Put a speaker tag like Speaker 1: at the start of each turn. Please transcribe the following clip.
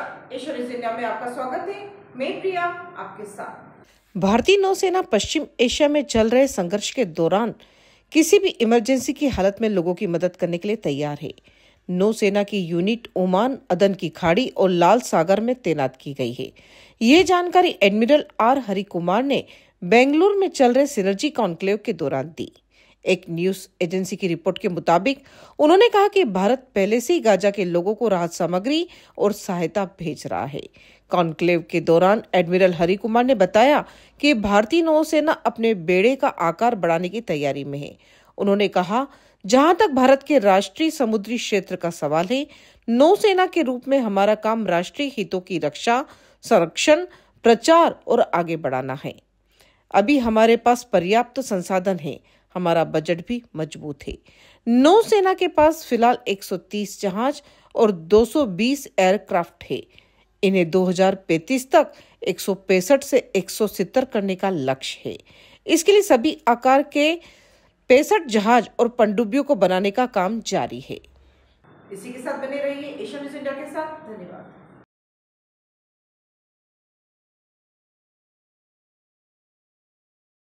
Speaker 1: नमस्कार ईश्वरी में आपका स्वागत है मैं प्रिया आपके साथ
Speaker 2: भारतीय नौसेना पश्चिम एशिया में चल रहे संघर्ष के दौरान किसी भी इमरजेंसी की हालत में लोगों की मदद करने के लिए तैयार है नौसेना की यूनिट ओमान अदन की खाड़ी और लाल सागर में तैनात की गई है ये जानकारी एडमिरल आर हरिकुमार ने बेंगलुरु में चल रहे सिनर्जी कॉन्क्लेव के दौरान दी एक न्यूज एजेंसी की रिपोर्ट के मुताबिक उन्होंने कहा कि भारत पहले से ही गाजा के लोगों को राहत सामग्री और सहायता भेज रहा है कॉन्क्लेव के दौरान एडमिरल हरि कुमार ने बताया कि भारतीय नौसेना अपने बेड़े का आकार बढ़ाने की तैयारी में है उन्होंने कहा जहां तक भारत के राष्ट्रीय समुद्री क्षेत्र का सवाल है नौसेना के रूप में हमारा काम राष्ट्रीय हितों की रक्षा संरक्षण प्रचार और आगे बढ़ाना है अभी हमारे पास पर्याप्त संसाधन है हमारा बजट भी मजबूत है नौसेना के पास फिलहाल 130 जहाज और 220 एयरक्राफ्ट है इन्हें 2035 तक एक से 170 करने का लक्ष्य है इसके लिए सभी आकार के पैंसठ जहाज और पनडुब्बियों को बनाने का काम जारी है
Speaker 3: इसी के साथ बने रहिए एशिया न्यूज इंडिया के साथ धन्यवाद